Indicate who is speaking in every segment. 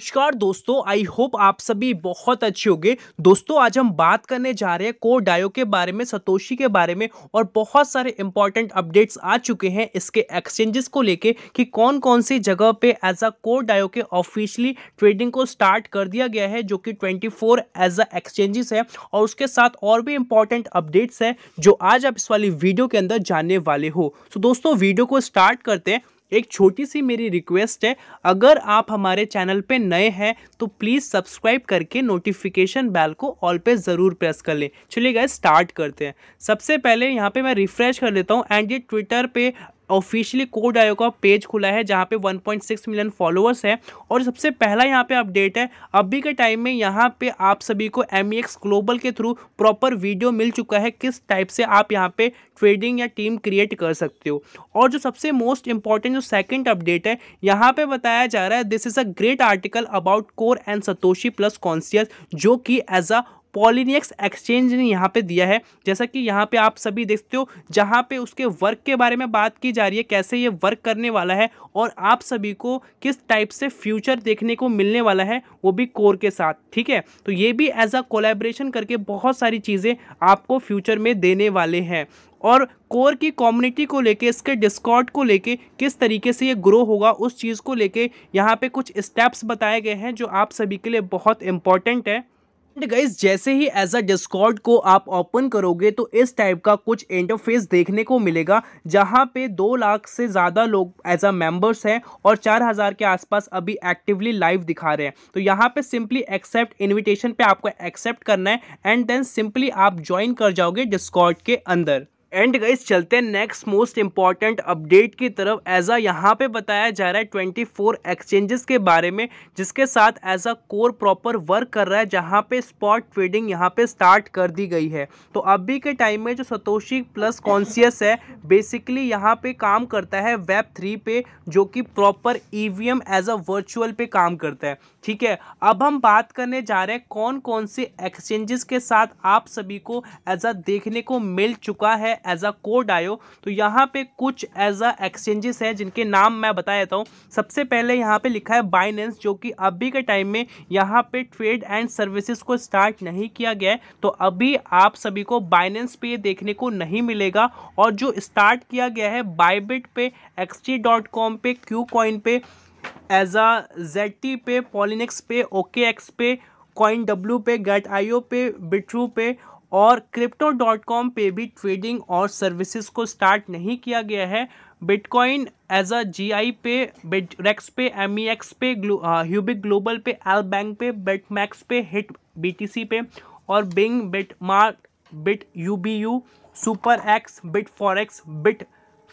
Speaker 1: नमस्कार दोस्तों I hope आप सभी बहुत अच्छे होंगे दोस्तों आज हम बात करने जा रहे हैं को डायो के बारे में सतोशी के बारे में और बहुत सारे इंपॉर्टेंट अपडेट्स आ चुके हैं इसके एक्सचेंजेस को लेके कि कौन कौन सी जगह पे एज अ को डायो के ऑफिशियली ट्रेडिंग को स्टार्ट कर दिया गया है जो कि twenty four as a exchanges है और उसके साथ और भी इंपॉर्टेंट अपडेट्स हैं जो आज आप इस वाली वीडियो के अंदर जानने वाले हो तो दोस्तों वीडियो को स्टार्ट करते हैं एक छोटी सी मेरी रिक्वेस्ट है अगर आप हमारे चैनल पे नए हैं तो प्लीज़ सब्सक्राइब करके नोटिफिकेशन बेल को ऑल पे ज़रूर प्रेस कर लें चलिए गए स्टार्ट करते हैं सबसे पहले यहाँ पे मैं रिफ़्रेश कर लेता हूँ एंड ये ट्विटर पे ऑफिशियली कोड आयो का पेज खुला है जहाँ पे 1.6 मिलियन फॉलोअर्स है और सबसे पहला यहाँ पे अपडेट है अभी के टाइम में यहाँ पे आप सभी को एम ग्लोबल e के थ्रू प्रॉपर वीडियो मिल चुका है किस टाइप से आप यहाँ पे ट्रेडिंग या टीम क्रिएट कर सकते हो और जो सबसे मोस्ट इंपॉर्टेंट जो सेकेंड अपडेट है यहाँ पे बताया जा रहा है this is a great article about Core and Satoshi Plus consensus जो कि एज अ पॉलिनियक्स एक्सचेंज ने यहाँ पे दिया है जैसा कि यहाँ पे आप सभी देखते हो जहाँ पे उसके वर्क के बारे में बात की जा रही है कैसे ये वर्क करने वाला है और आप सभी को किस टाइप से फ्यूचर देखने को मिलने वाला है वो भी कोर के साथ ठीक है तो ये भी एज अ कोलेब्रेशन करके बहुत सारी चीज़ें आपको फ्यूचर में देने वाले हैं और कोर की कम्युनिटी को लेके इसके डिस्कॉर्ड को लेके किस तरीके से ये ग्रो होगा उस चीज़ को लेके यहाँ पे कुछ स्टेप्स बताए गए हैं जो आप सभी के लिए बहुत इंपॉर्टेंट है एंड गाइज जैसे ही एज अ डिस्कॉर्ड को आप ओपन करोगे तो इस टाइप का कुछ इंटरफेस देखने को मिलेगा जहां पे दो लाख से ज़्यादा लोग एज अ मेंबर्स हैं और चार हज़ार के आसपास अभी एक्टिवली लाइव दिखा रहे हैं तो यहां पे सिंपली एक्सेप्ट इनविटेशन पे आपको एक्सेप्ट करना है एंड देन सिंपली आप ज्वाइन कर जाओगे डिस्कॉर्ड के अंदर एंड गाइस चलते हैं नेक्स्ट मोस्ट इंपॉर्टेंट अपडेट की तरफ ऐसा यहां यहाँ पे बताया जा रहा है ट्वेंटी फोर एक्सचेंजेस के बारे में जिसके साथ ऐसा कोर प्रॉपर वर्क कर रहा है जहाँ पे स्पॉट ट्रेडिंग यहाँ पे स्टार्ट कर दी गई है तो अभी के टाइम में जो सतोशी प्लस कॉन्सियस है बेसिकली यहाँ पे काम करता है वेब थ्री पे जो कि proper E V M as a virtual पे काम करता है ठीक है अब हम बात करने जा रहे हैं कौन कौन से एक्सचेंजेस के साथ आप सभी को एज देखने को मिल चुका है एज अ कोड आयो तो यहाँ पे कुछ एज अ एक्सचेंजेस है जिनके नाम मैं बता देता हूँ सबसे पहले यहाँ पे लिखा है बाइनेंस जो कि अभी के टाइम में यहाँ पे ट्रेड एंड सर्विसेज को स्टार्ट नहीं किया गया है तो अभी आप सभी को बाइनेंस पे देखने को नहीं मिलेगा और जो स्टार्ट किया गया है बाइबिट पे एक्सटी डॉट कॉम पे क्यू कॉइन पे एज आ जेटी पे पॉलिनिक्स पे ओके एक्स पे कॉइन डब्ल्यू पे गेट आईओ पे बिट्रू पे और क्रिप्टो डॉट कॉम पे भी ट्रेडिंग और सर्विसेज को स्टार्ट नहीं किया गया है बिटकॉइन एज अ जी आई पे रेक्स पे एम ई एक्स पे ह्यूबिक ग्लोबल पे एल बैंक पे मैक्स पे हिट बी टी सी पे और bing bit mark bit U B U super X bit forex 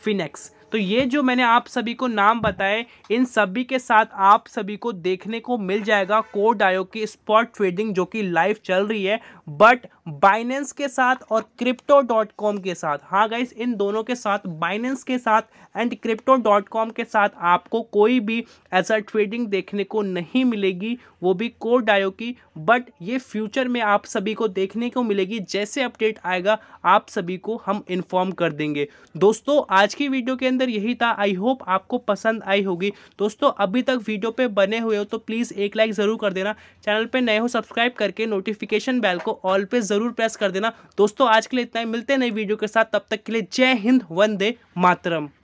Speaker 1: Bitfinex तो ये जो मैंने आप सभी को नाम बताए इन सभी के साथ आप सभी को देखने को मिल जाएगा कोड आयो की स्पॉट ट्रेडिंग जो कि लाइव चल रही है बट बाइनेंस के साथ और क्रिप्टो डॉट कॉम के साथ हाँ गाइस इन दोनों के साथ बाइनेंस के साथ एंड क्रिप्टो डॉट कॉम के साथ आपको कोई भी ऐसा ट्रेडिंग देखने को नहीं मिलेगी वो भी कोड आयो की बट ये फ्यूचर में आप सभी को देखने को मिलेगी जैसे अपडेट आएगा आप सभी को हम इन्फॉर्म कर देंगे दोस्तों आज की वीडियो के अंदर अंदर यही था आई होप आपको पसंद आई होगी दोस्तों अभी तक वीडियो पे बने हुए हो तो प्लीज़ एक लाइक ज़रूर कर देना चैनल पे नए हो सब्सक्राइब करके नोटिफिकेशन बेल को ऑल पे ज़रूर प्रेस कर देना दोस्तों आज के लिए इतना ही मिलते हैं नई वीडियो के साथ तब तक के लिए जय हिंद वंदे मातरम